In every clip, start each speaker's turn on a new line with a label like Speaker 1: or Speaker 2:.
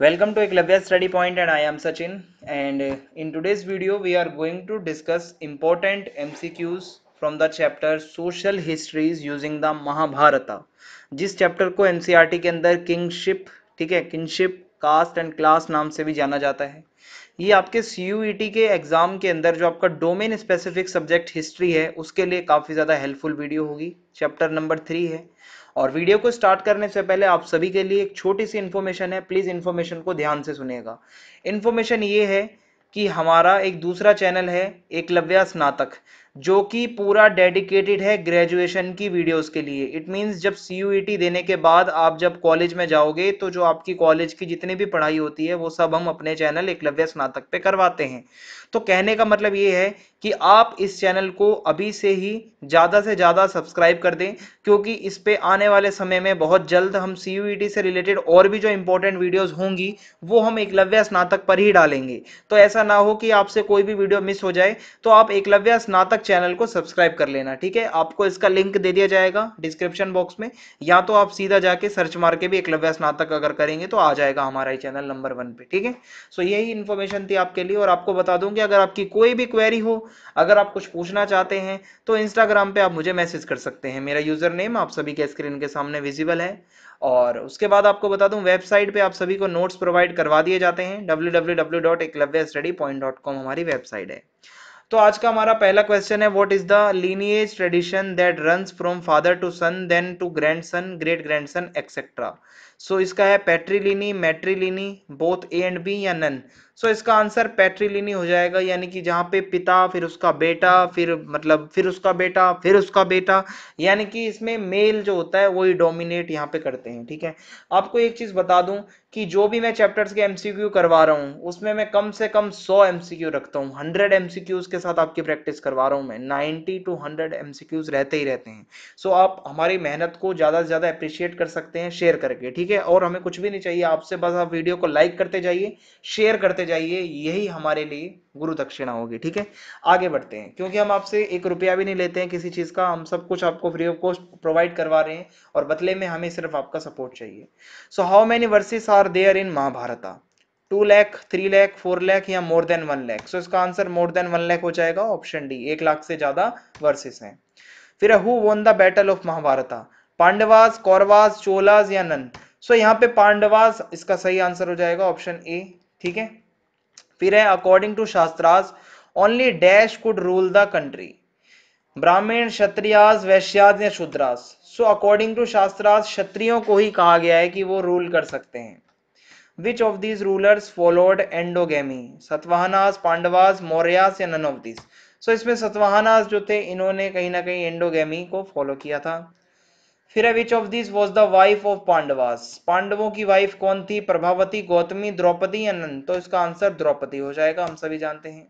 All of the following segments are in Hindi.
Speaker 1: Welcome to Eklavya Study Point and I am Sachin and in today's video we are going to discuss important MCQs from the chapter Social Histories using the Mahabharata jis chapter ko NCERT ke andar kingship theek hai kingship caste and class naam se bhi jana jata hai ये आपके सी के एग्ज़ाम के अंदर जो आपका डोमेन स्पेसिफिक सब्जेक्ट हिस्ट्री है उसके लिए काफ़ी ज़्यादा हेल्पफुल वीडियो होगी चैप्टर नंबर थ्री है और वीडियो को स्टार्ट करने से पहले आप सभी के लिए एक छोटी सी इन्फॉर्मेशन है प्लीज़ इन्फॉर्मेशन को ध्यान से सुनेगा इन्फॉर्मेशन ये है कि हमारा एक दूसरा चैनल है एकलव्या स्नातक जो कि पूरा डेडिकेटेड है ग्रेजुएशन की वीडियोस के लिए इट मींस जब सी e देने के बाद आप जब कॉलेज में जाओगे तो जो आपकी कॉलेज की जितनी भी पढ़ाई होती है वो सब हम अपने चैनल एकलव्य स्नातक पे करवाते हैं तो कहने का मतलब ये है कि आप इस चैनल को अभी से ही ज़्यादा से ज़्यादा सब्सक्राइब कर दें क्योंकि इस पर आने वाले समय में बहुत जल्द हम सी e से रिलेटेड और भी जो इंपॉर्टेंट वीडियोज होंगी वो हम एकलव्य स्नातक पर ही डालेंगे तो ऐसा ना हो कि आपसे कोई भी वीडियो मिस हो जाए तो आप एकलव्य स्नातक चैनल को सब्सक्राइब कर लेना ठीक है आपको इसका लिंक दे दिया जाएगा डिस्क्रिप्शन बॉक्स में या तो आप सीधा जाके सर्च मार के भी एकलव्य स्नातक अगर करेंगे तो आ जाएगा हमारा ही चैनल नंबर वन पे ठीक है सो यही इन्फॉर्मेशन थी आपके लिए और आपको बता दूं कि अगर आपकी कोई भी क्वेरी हो अगर आप कुछ पूछना चाहते हैं तो इंस्टाग्राम पे आप मुझे मैसेज कर सकते हैं मेरा यूजर नेम आप सभी के स्क्रीन के सामने विजिबल है और उसके बाद आपको बता दूं वेबसाइट पे आप सभी को नोट्स प्रोवाइड करवा दिए जाते हैं डब्ल्यू हमारी वेबसाइट है तो आज का हमारा पहला क्वेश्चन है what is the lineage tradition that runs from father to son then to son great son etcetera so इसका है patriliny matriliny both A and B या नन सो so, इसका आंसर पैट्रीलिनी हो जाएगा यानी कि जहाँ पे पिता फिर उसका बेटा फिर मतलब फिर उसका बेटा फिर उसका बेटा यानी कि इसमें मेल जो होता है वही डोमिनेट यहाँ पे करते हैं ठीक है आपको एक चीज़ बता दूं कि जो भी मैं चैप्टर्स के एमसीक्यू करवा रहा हूँ उसमें मैं कम से कम 100 एमसीक्यू रखता हूँ 100 एमसीक्यूज के साथ आपकी प्रैक्टिस करवा रहा हूँ मैं 90 टू 100 एमसीक्यूज रहते ही रहते हैं सो so, आप हमारी मेहनत को ज़्यादा से ज़्यादा अप्रिशिएट कर सकते हैं शेयर करके ठीक है और हमें कुछ भी नहीं चाहिए आपसे बस आप वीडियो को लाइक करते जाइए शेयर करते जाइए यही हमारे लिए गुरु दक्षिणा होगी ठीक है आगे बढ़ते हैं क्योंकि हम आपसे एक रुपया भी नहीं लेते हैं किसी चीज़ का हम सब कुछ आपको फ्री ऑफ कॉस्ट प्रोवाइड करवा रहे हैं और बदले में हमें सिर्फ आपका सपोर्ट चाहिए so how many verses are there in Mahabharata two lakh three lakh four lakh या more than one lakh so इसका answer more than one lakh हो जाएगा ऑप्शन डी एक लाख से ज़्यादा वर्सेस हैं फिर who won the battle of Mahabharata Pandavas Kauravas Cholas या नन सो so, यहाँ पे पांडवास इसका सही आंसर हो जाएगा ऑप्शन ए ठीक है फिर है according to Shastras only dash could rule the country Brahmin Kshatriyas Vaishyas या Shudras so according to Shastras क्षत्रियो को ही कहा गया है कि वो रूल कर सकते हैं which of these rulers followed endogamy Satavahanas Pandavas Mauryas या नन ऑफ दीज सो इसमें सतवाहनास जो थे इन्होंने कहीं ना कहीं एंडोगेमी को फॉलो किया था फिर which of this was the wife of Pandavas पांडवों की वाइफ कौन थी प्रभावती गौतमी द्रौपदी अनंत तो इसका आंसर द्रौपदी हो जाएगा हम सभी जानते हैं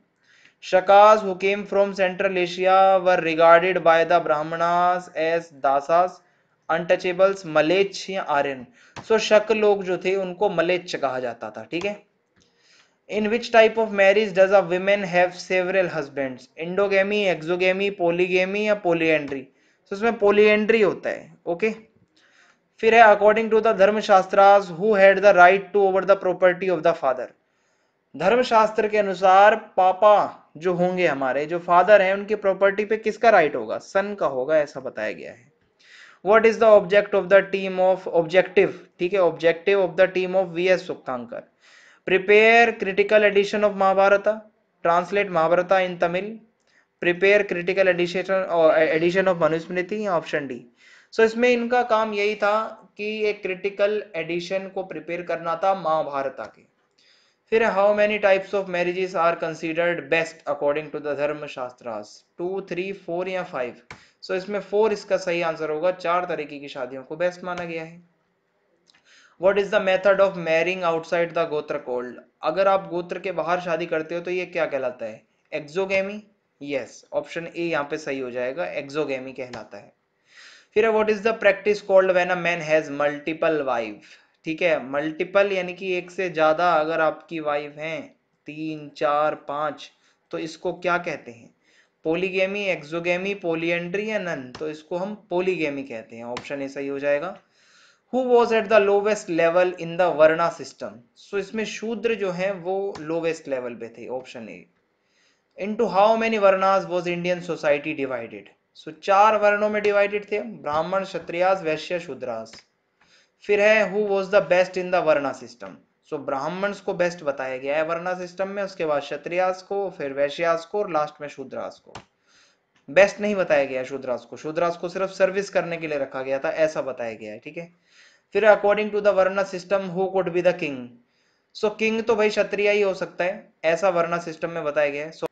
Speaker 1: Shakas who came from central Asia were regarded by the Brahmanas as Dasas untouchables Mlechchha या आर्यन सो शक लोग जो थे उनको मलेच्छ कहा जाता था ठीक है in which type of marriage does a women have several husbands endogamy exogamy polygamy या पोलियंड्री सो इसमें पोलियंड्री होता है ओके फिर है according to the Dharmashastras who had the right to over the property of the father Dharmashastra के अनुसार पापा जो होंगे हमारे जो फादर हैं उनकी प्रॉपर्टी पे किसका राइट होगा सन का होगा ऐसा बताया गया है what is the object of the team of objective ठीक है objective of the team of V S Sukthankar prepare critical edition of Mahabharata translate Mahabharata in Tamil prepare critical edition और edition of Manusmriti option D so इसमें इनका काम यही था कि एक क्रिटिकल एडिशन को प्रिपेयर करना था महाभारत के फिर how many types of marriages are considered best according to the Dharma Shastra two three four या फाइव सो so, इसमें फोर इसका सही आंसर होगा चार तरीके की शादियों को बेस्ट माना गया है what is the method of marrying outside the gotra called अगर आप गोत्र के बाहर शादी करते हो तो ये क्या कहलाता है एक्जोगेमी यस ऑप्शन ए यहाँ पे सही हो जाएगा एक्सोगेमी कहलाता है फिर what is the practice called when a man has multiple wife ठीक है मल्टीपल यानी कि एक से ज्यादा अगर आपकी वाइफ है तीन चार पांच तो इसको क्या कहते हैं पोलीगेमी एक्सोगेमी पोलियंड्री या नन तो इसको हम पोलीगेमी कहते हैं ऑप्शन ए सही हो जाएगा who was at the lowest level in the varna system so इसमें शूद्र जो है वो लोवेस्ट लेवल पे थे option A into how many varnas was Indian society divided so चार वर्णों में डिवाइडेड थे ब्राह्मण क्षत्रियास वैश्य शूद्रास फिर है who was the best in the varna system so Brahmins को बेस्ट बताया गया है वर्णा सिस्टम में उसके बाद क्षत्रियास को फिर वैश्यास को और लास्ट में शूद्रास को बेस्ट नहीं बताया गया शूद्रास को शूद्रास को सिर्फ सर्विस करने के लिए रखा गया था ऐसा बताया गया है ठीक है फिर according to the varna system who could be the king so king तो भाई क्षत्रिय ही हो सकता है ऐसा वर्णा सिस्टम में बताया गया है so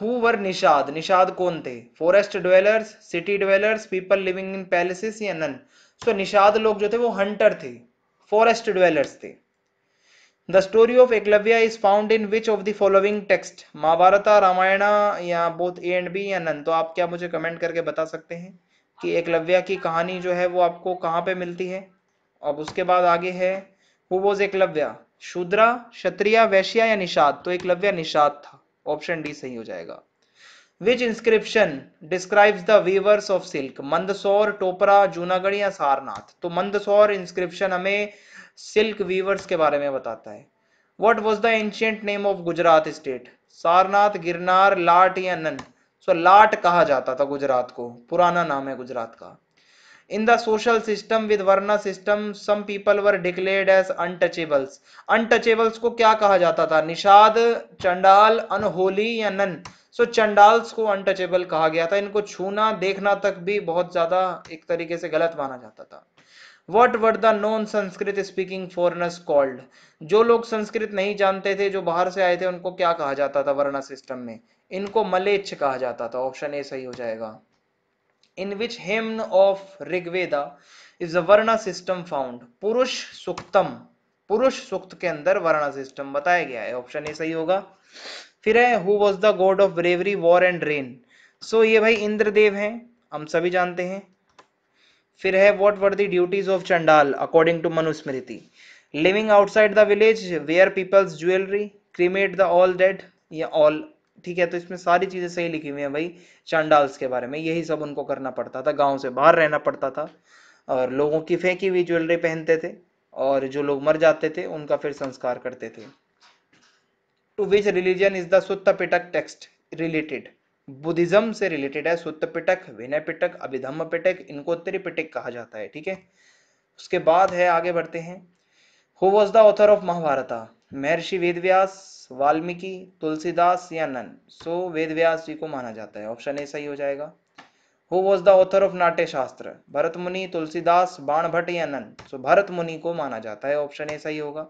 Speaker 1: who were Nishad Nishad कौन थे forest dwellers city dwellers people living in palaces या नन सो निषाद लोग जो थे वो हंटर थे फॉरेस्ट ड्वेलर्स थे the story of Eklavya is found in which of the following text Mahabharata Ramayana या बोथ ए एंड बी या नन तो आप क्या मुझे कमेंट करके बता सकते हैं कि एकलव्या की कहानी जो है वो आपको कहाँ पे मिलती है अब उसके बाद आगे है हु वॉज एकलव्या शूद्रा क्षत्रिया वैश्या या निषाद तो एकलव्या निषाद था ऑप्शन डी सही हो जाएगा which inscription describes the weavers of silk Mandsaur Topra Junagadh या सारनाथ तो मंदसौर इंस्क्रिप्शन हमें सिल्क वीवर्स के बारे में बताता है what was the ancient name of Gujarat state Sarnath Girnar Lat या नन सो so, लाट कहा जाता था गुजरात को पुराना नाम है गुजरात का in the social system with varna system some people were declared as untouchables untouchables को क्या कहा जाता था निषाद चंडाल अनहोली या नन सो so, चंडाल्स को अनटचेबल कहा गया था इनको छूना देखना तक भी बहुत ज्यादा एक तरीके से गलत माना जाता था what were the non Sanskrit speaking foreigners called जो लोग संस्कृत नहीं जानते थे जो बाहर से आए थे उनको क्या कहा जाता था वर्णा सिस्टम में इनको मलेच्छ कहा जाता था ऑप्शन ए सही हो जाएगा in which hymn of Rigveda is a varna system found पुरुष सुक्तम पुरुष सुक्त के अंदर वर्णा सिस्टम बताया गया है ऑप्शन ए सही होगा फिर है who was the god of bravery war and rain so ये भाई इंद्रदेव हैं हम सभी जानते हैं फिर है what were the duties of Chandal according to Manusmriti living outside the village wear people's jewellery cremate the all dead या ऑल ठीक है तो इसमें सारी चीज़ें सही लिखी हुई है भाई चांडाल्स के बारे में यही सब उनको करना पड़ता था गाँव से बाहर रहना पड़ता था और लोगों की फेंकी हुई ज्वेलरी पहनते थे और जो लोग मर जाते थे उनका फिर संस्कार करते थे to which religion is the Sutta text related Buddhism से रिलेटेड है सुत्त पिटक विनय पिटक अभिधम्म पिटक इनको त्रिपिटक कहा जाता है ठीक है उसके बाद है आगे बढ़ते हैं who was the author of Mahabharata Maharshi Vedvyas Valmiki Tulsidas या नन सो वेद व्यास जी को माना जाता है ऑप्शन ए सही हो जाएगा who was the author of Natya Shastra Bharat मुनि तुलसीदास बाण भट्ट या नन सो भरत मुनि को माना जाता है ऑप्शन ए सही होगा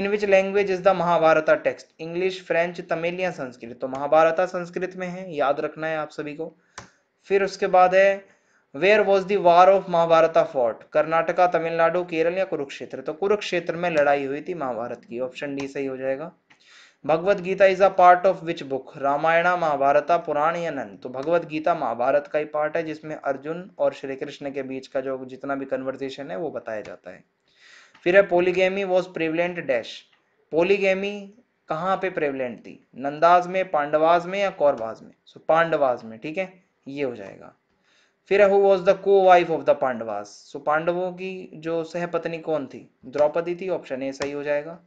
Speaker 1: in which language is the Mahabharata text English French Tamil या संस्कृत तो महाभारता संस्कृत में है याद रखना है आप सभी को फिर उसके बाद है where was the war of Mahabharata fought Karnataka Tamil Nadu Kerala या कुरुक्षेत्र तो कुरुक्षेत्र में लड़ाई हुई थी महाभारत की ऑप्शन डी सही हो जाएगा Bhagavad Gita is a part of which book Ramayana Mahabharata Purana या नन तो भगवत गीता महाभारत का ही पार्ट है जिसमें अर्जुन और श्री कृष्ण के बीच का जो जितना भी कन्वर्सेशन है वो बताया जाता है फिर है polygamy was prevalent dash polygamy कहाँ पे प्रेवलेंट थी नंदाज में पांडवाज में या कौरवाज में सो so, पांडवाज में ठीक है ये हो जाएगा फिर who was the co wife of the Pandavas so पांडवों की जो सहपत्नी कौन थी द्रौपदी थी ऑप्शन ए सही हो जाएगा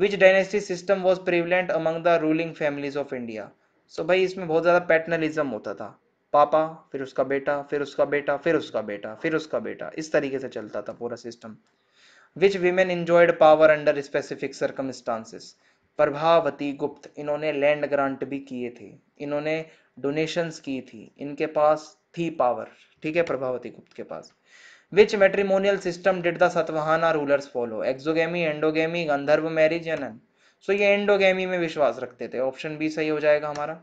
Speaker 1: which dynasty system was prevalent among the ruling families of India so भाई इसमें बहुत ज़्यादा पैटर्नलिज्म होता था पापा फिर उसका बेटा फिर उसका बेटा फिर उसका बेटा फिर उसका बेटा इस तरीके से चलता था पूरा system which women enjoyed power under specific circumstances Prabhavati Gupta इन्होंने लैंड ग्रांट भी किए थे इन्होंने डोनेशंस की थी इनके पास थी पावर ठीक है प्रभावती गुप्त के पास which matrimonial system did the Satavahana rulers follow exogamy endogamy Gandharva marriage none so ये एंडोगेमी में विश्वास रखते थे ऑप्शन बी सही हो जाएगा हमारा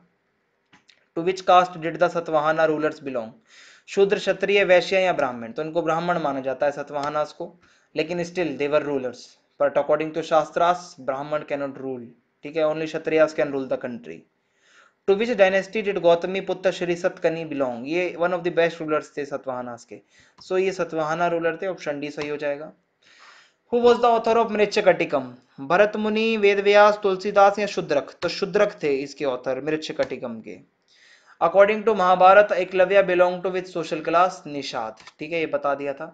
Speaker 1: to which caste did the Satavahana rulers belong Shudra Kshatriya वैश्य या ब्राह्मण तो इनको ब्राह्मण माना जाता है सतवाहनास को लेकिन still they were rulers but according to Shastras Brahmin cannot rule ठीक है only Kshatriyas can rule the country to which dynasty did Gautami putra Shri Satakarni belong ये one of the best rulers थे सतवाहनास के सो so, ये सतवाहना रूलर थे ऑप्शन डी सही हो जाएगा who was the author of कटिकम भरत मुनि वेद व्यास तुलसीदास या शुद्रक तो शुद्रक थे इसके ऑथर कटिकम के according to Mahabharata Eklavya belong to with social class Nishad ठीक है ये बता दिया था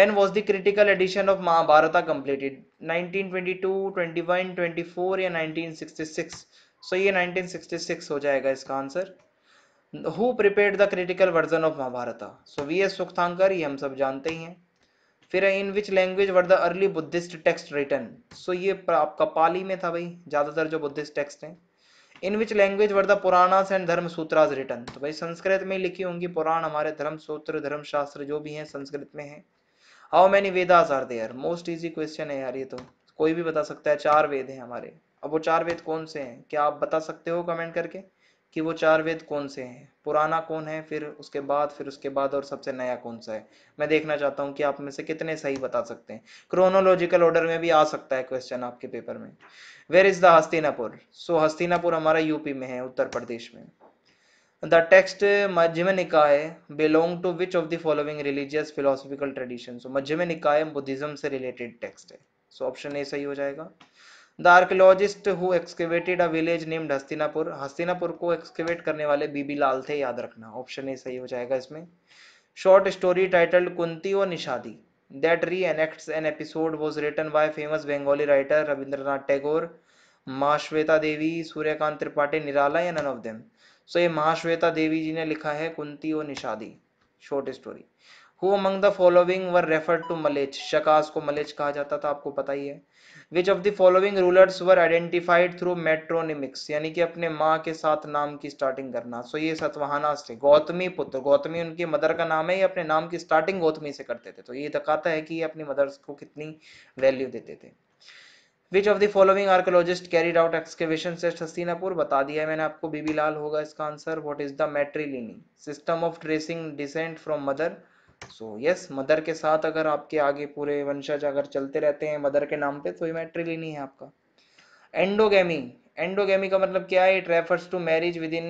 Speaker 1: when was the critical edition of Mahabharata completed nineteen twenty two twenty one twenty four या नाइनटीन सिक्सटी सिक्स सो ये 1966 हो जाएगा इसका answer who prepare the critical version of Mahabharata so V S Sukthankar ये हम सब जानते ही हैं फिर in which language were the early Buddhist text written so ये आपका पाली में था भाई ज़्यादातर जो बुद्धिस्ट टेक्स्ट हैं in which language were the Puranas and Dharma Sutras return तो भाई संस्कृत में लिखी होंगी पुराण हमारे धर्म सूत्र धर्म शास्त्र जो भी हैं संस्कृत में हैं how many Vedas are there most easy question है यार ये तो कोई भी बता सकता है चार वेद हैं हमारे अब वो चार वेद कौन से हैं क्या आप बता सकते हो कमेंट करके कि वो चार वेद कौन से हैं पुराना कौन है फिर उसके बाद फिर उसके बाद और सबसे नया कौन सा है मैं देखना चाहता हूँ कि आप में से कितने सही बता सकते हैं क्रोनोलॉजिकल ऑर्डर में भी आ सकता है क्वेश्चन आपके पेपर में where is the Hastinapur so Hastinapur हमारा यूपी में है उत्तर प्रदेश में the text Madhyama Nikaya belong to which of the following religious philosophical tradition so Madhyama Nikaya Buddhism से रिलेटेड टेक्स्ट है सो ऑप्शन ए सही हो जाएगा the archaeologist who excavated a village named Hastinapur Hastinapur को एक्सकेवेट करने वाले बीबी लाल थे याद रखना ऑप्शन ए सही हो जाएगा इसमें शॉर्ट स्टोरी टाइटल्ड कुंती और Nishadi that reenacts an episode was written by famous Bengali writer Rabindranath Tagore Mahasweta Devi Suryakant Tripathi Nirala या नन ऑफ देम सो ये महाश्वेता देवी जी ने लिखा है कुंती और Nishadi short story who among the following were referred to mleccha Shakas को मलेच कहा जाता था आपको पता ही है which of the following rulers were identified through metronymics यानी कि अपने माँ के साथ नाम की स्टार्टिंग करना सो so ये सतवाहना से गौतमी पुत्र गौतमी उनके मदर का नाम है ये अपने नाम की स्टार्टिंग गौतमी से करते थे तो ये दिखाता है कि ये अपनी मदर्स को कितनी वैल्यू देते थे which of the following archaeologist carried out excavation at Hastinapur बता दिया है मैंने आपको बीबी लाल होगा इसका answer what is the matriliny system of tracing descent from mother so yes mother के साथ अगर आपके आगे पूरे वंशज अगर चलते रहते हैं मदर के नाम पे तो ये मैट्रिली नहीं है आपका एंडोगेमी एंडोगेमी का मतलब क्या है it refers to marriage within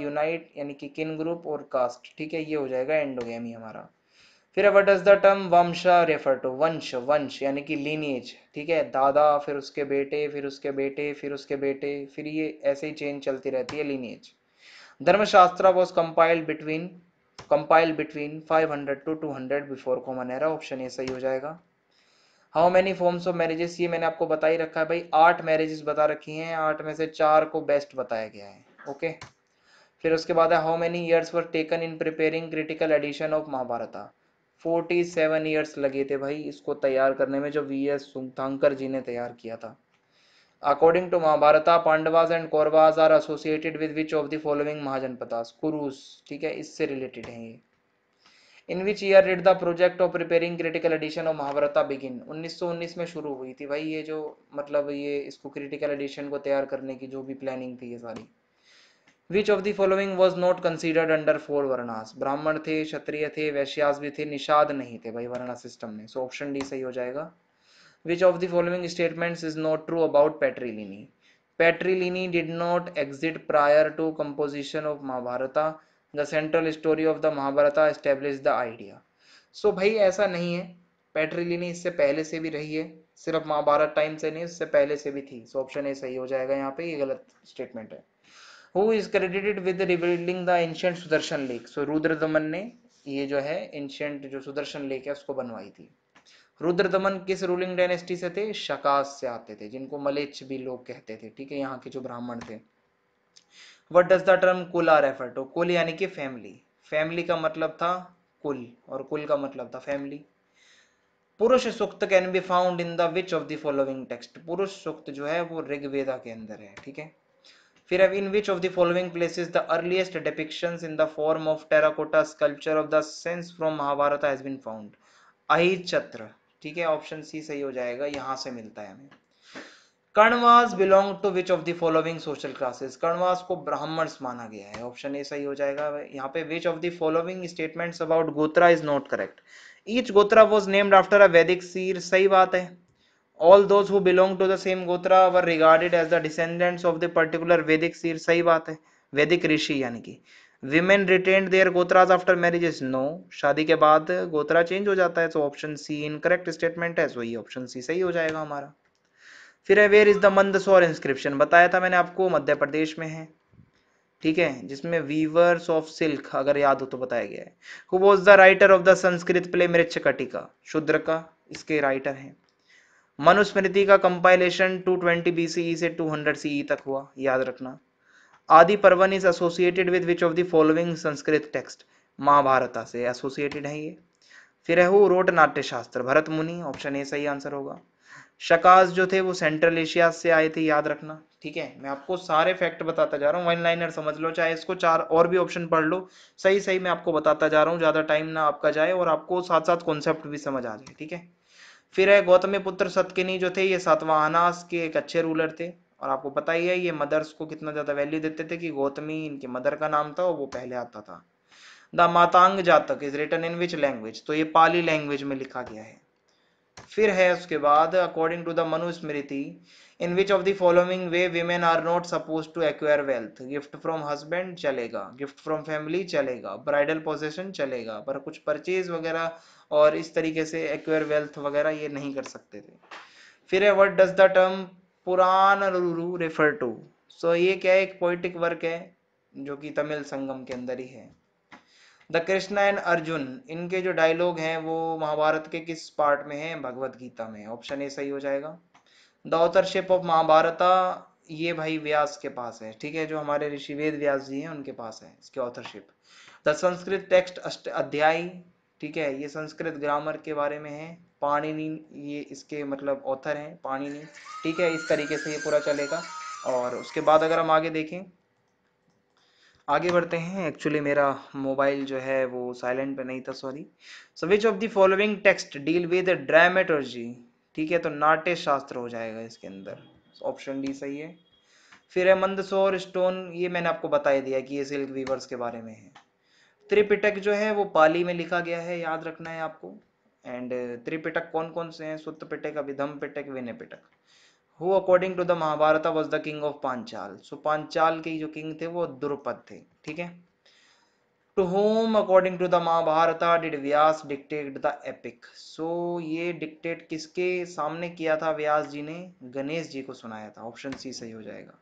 Speaker 1: unit यानी कि किन ग्रुप और कास्ट ठीक है ये हो जाएगा एंडोगेमी हमारा फिर what is the term vansh refer to वंश वंश यानी कि लीनिएज ठीक है दादा फिर उसके बेटे फिर उसके बेटे फिर उसके बेटे फिर ये ऐसे ही चेंज चलती रहती है lineage Dharmashastra was compiled between compile between 500 to 200 before common era option A सही हो जाएगा how many forms of marriages ये मैंने आपको बता ही रखा है भाई आठ मैरिजेस बता रखी हैं आठ में से चार को बेस्ट बताया गया है ओके फिर उसके बाद है how many years were taken in preparing critical edition of Mahabharata forty seven years लगे थे भाई इसको तैयार करने में जो वी एस सुंगथांकर जी ने तैयार किया था According to Mahabharata, Pandavas and Kauravas are associated with which of the following Mahajanpatas? Kurus. ठीक है इससे related है ये in which year did the project of preparing critical edition of Mahabharata begin 1919 में शुरू हुई थी भाई ये जो मतलब ये इसको क्रिटिकल एडिशन को तैयार करने की जो भी प्लानिंग थी ये सारी which of the following was not considered under four varnas ब्राह्मण थे क्षत्रिय थे वैश्यास भी थे निषाद नहीं थे भाई वर्णा सिस्टम में सो ऑप्शन डी सही हो जाएगा Which of the following statements is not true about Patrilini? Patrilini did not exist prior to composition of Mahabharata. The central story of the Mahabharata established the idea. So so, भाई ऐसा नहीं है पैट्रिलिनी इससे पहले से भी रही है सिर्फ महाभारत टाइम से नहीं उससे पहले से भी थी सो ऑप्शन ए सही हो जाएगा यहाँ पे ये गलत स्टेटमेंट है who is credited with rebuilding the ancient Sudarshan lake so Rudradaman ने ये जो है एंशंट जो सुदर्शन लेक है उसको बनवाई थी रुद्र दमन किस रूलिंग डायनेस्टी से थे शकास से आते थे जिनको मलेच्छ भी लोग कहते थे ठीक है यहाँ के जो ब्राह्मण थे what does the term kula refer to कुल यानी कि फैमिली फैमिली का मतलब था कुल और कुल का मतलब था family Purusha Sukta can be found in the which of the following text Purusha Sukta जो है वो ऋग्वेदा के अंदर है ठीक है फिर अब in which of the following places the earliest depictions in the form of terracotta sculpture of the scenes from Mahabharat has been found Ahichhatra ठीक है ऑप्शन सी सही हो जाएगा यहां से मिलता है हमें Karnavas belong to which of the following social classes Karnavas को ब्राह्मण्स माना गया है ऑप्शन ए सही हो जाएगा यहाँ पे which of the following statements about gotra is not correct each gotra was named after a Vedic seer सही बात है all those who belong to the same gotra were regarded as the descendants of the particular Vedic seer सही बात है वैदिक ऋषि यानी कि women retain their gotras after marriages no शादी के बाद गोत्रा चेंज हो जाता है so option C incorrect statement है सो ये ऑप्शन सी सही हो जाएगा हमारा फिर है where is the Mandsaur inscription बताया था मैंने आपको मध्य प्रदेश में है ठीक है जिसमें वीवर्स ऑफ सिल्क अगर याद हो तो बताया गया है who was the writer of the Sanskrit play Mrichchhakatika Shudra का इसके राइटर हैं मनुस्मृति का कंपाइलेशन 220 बीसीई से 200 सीई e तक हुआ याद रखना Adi Parvan is associated with which of the following Sanskrit text Mahabharat से एसोसिएटेड है ये फिर है वो रोट नाट्य शास्त्र भरत मुनि ऑप्शन ए सही आंसर होगा शकाज जो थे वो सेंट्रल एशिया से आए थे याद रखना ठीक है मैं आपको सारे फैक्ट बताता जा रहा हूँ वन लाइनर समझ लो चाहे इसको चार और भी ऑप्शन पढ़ लो सही सही मैं आपको बताता जा रहा हूँ ज़्यादा टाइम ना आपका जाए और आपको साथ साथ कॉन्सेप्ट भी समझ आ जाए ठीक है फिर है गौतमी पुत्र सतकिनी जो थे ये सातवाहनास के एक अच्छे रूलर थे और आपको पता ही है ये मदर्स को कितना ज़्यादा वैल्यू देते थे कि गौतमी इनके मदर का नाम था और वो पहले आता था the Matanga Jataka is written in which language तो ये पाली लैंग्वेज में लिखा गया है फिर है उसके बाद according to the Manusmriti in which of the following way women are not suppose to acquire wealth gift from husband चलेगा गिफ्ट फ्रॉम फैमिली चलेगा ब्राइडल पोजेशन चलेगा पर कुछ परचेज वगैरह और इस तरीके से एक्वायर वेल्थ वगैरह ये नहीं कर सकते थे फिर है वट डज द टर्म पुरान रुरु रेफर टू सो ये क्या है एक पोइटिक वर्क है जो कि तमिल संगम के अंदर ही है द कृष्णा एंड अर्जुन इनके जो डायलॉग हैं वो महाभारत के किस पार्ट में है भगवत गीता में ऑप्शन ए सही हो जाएगा द ऑथरशिप ऑफ महाभारता ये भाई व्यास के पास है ठीक है जो हमारे ऋषि वेद व्यास जी हैं उनके पास है इसकी ऑथरशिप द संस्कृत टेक्स्ट अध्याय ठीक है ये संस्कृत ग्रामर के बारे में है पाणिनि ये इसके मतलब ऑथर हैं पाणिनि ठीक है इस तरीके से ये पूरा चलेगा और उसके बाद अगर हम आगे देखें आगे बढ़ते हैं एक्चुअली मेरा मोबाइल जो है वो साइलेंट पे नहीं था sorry so which of the following text deal with dramatology ठीक है तो नाट्य शास्त्र हो जाएगा इसके अंदर ऑप्शन डी सही है फिर है मंदसौर स्टोन ये मैंने आपको बताया दिया कि ये सिल्क वीवर्स के बारे में है त्रिपिटक जो है वो पाली में लिखा गया है याद रखना है आपको एंड uh, त्रिपिटक कौन कौन से हैं Sutta Pitaka Abhidhamma Pitaka Vinaya Pitaka who according to the Mahabharat was the king of Panchal so Panchal के जो किंग थे वो द्रुपद थे ठीक है to whom according to the Mahabharata did Vyas dictate the epic so ये डिक्टेट किसके सामने किया था व्यास जी ने गणेश जी को सुनाया था ऑप्शन सी सही हो जाएगा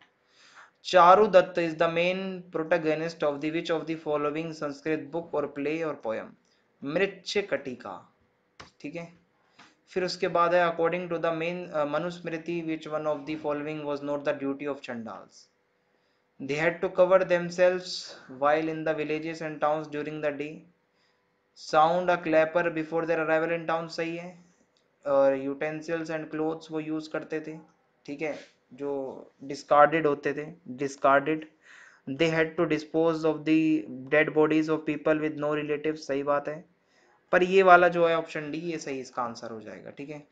Speaker 1: Charudatta is the main protagonist of the of the following Sanskrit book और प्ले और पोयम मृच्छ कटिका ठीक है फिर उसके बाद है according to the main Manusmriti which one of the following was not the duty of Chandals they had to cover themselves while in the villages and towns during the day sound a clapper before their arrival in town सही है और यूटेंसिल्स एंड क्लोथ्स वो यूज करते थे ठीक है जो डिस्कार्डेड होते थे discarded they had to dispose of the dead bodies of people with no relative सही बात है पर ये वाला जो है ऑप्शन डी ये सही इसका आंसर हो जाएगा ठीक है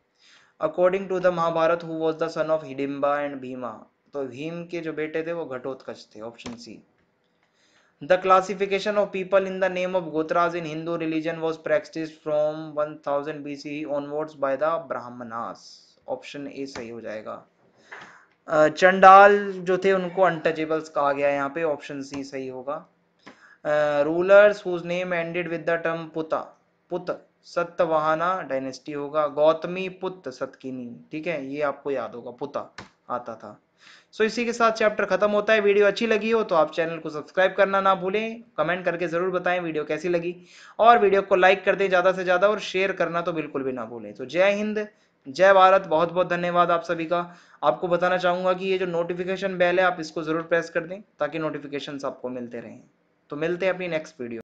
Speaker 1: according to the Mahabharat who was the son of Hidimba and Bhima तो भीम के जो बेटे थे वो घटोत्कच थे option C the classification of people in the name of gotras in Hindu religion was practice from B C onwards by the Brahmanas option A सही हो जाएगा चंडाल जो थे उनको अनटचेबल्स कहा गया यहाँ पे ऑप्शन सी सही होगा rulers whose name ended with the term puta put सत्यवाहना dynasty होगा गौतमी पुत सतकिनी ठीक है ये आपको याद होगा पुता आता था सो so, इसी के साथ चैप्टर खत्म होता है वीडियो अच्छी लगी हो तो आप चैनल को सब्सक्राइब करना ना भूलें कमेंट करके ज़रूर बताएं वीडियो कैसी लगी और वीडियो को लाइक कर दें ज़्यादा से ज़्यादा और शेयर करना तो बिल्कुल भी ना भूलें तो जय हिंद जय भारत बहुत बहुत धन्यवाद आप सभी का आपको बताना चाहूँगा कि ये जो नोटिफिकेशन बेल है आप इसको ज़रूर प्रेस कर दें ताकि नोटिफिकेशन आपको मिलते रहें तो मिलते हैं अपनी नेक्स्ट वीडियो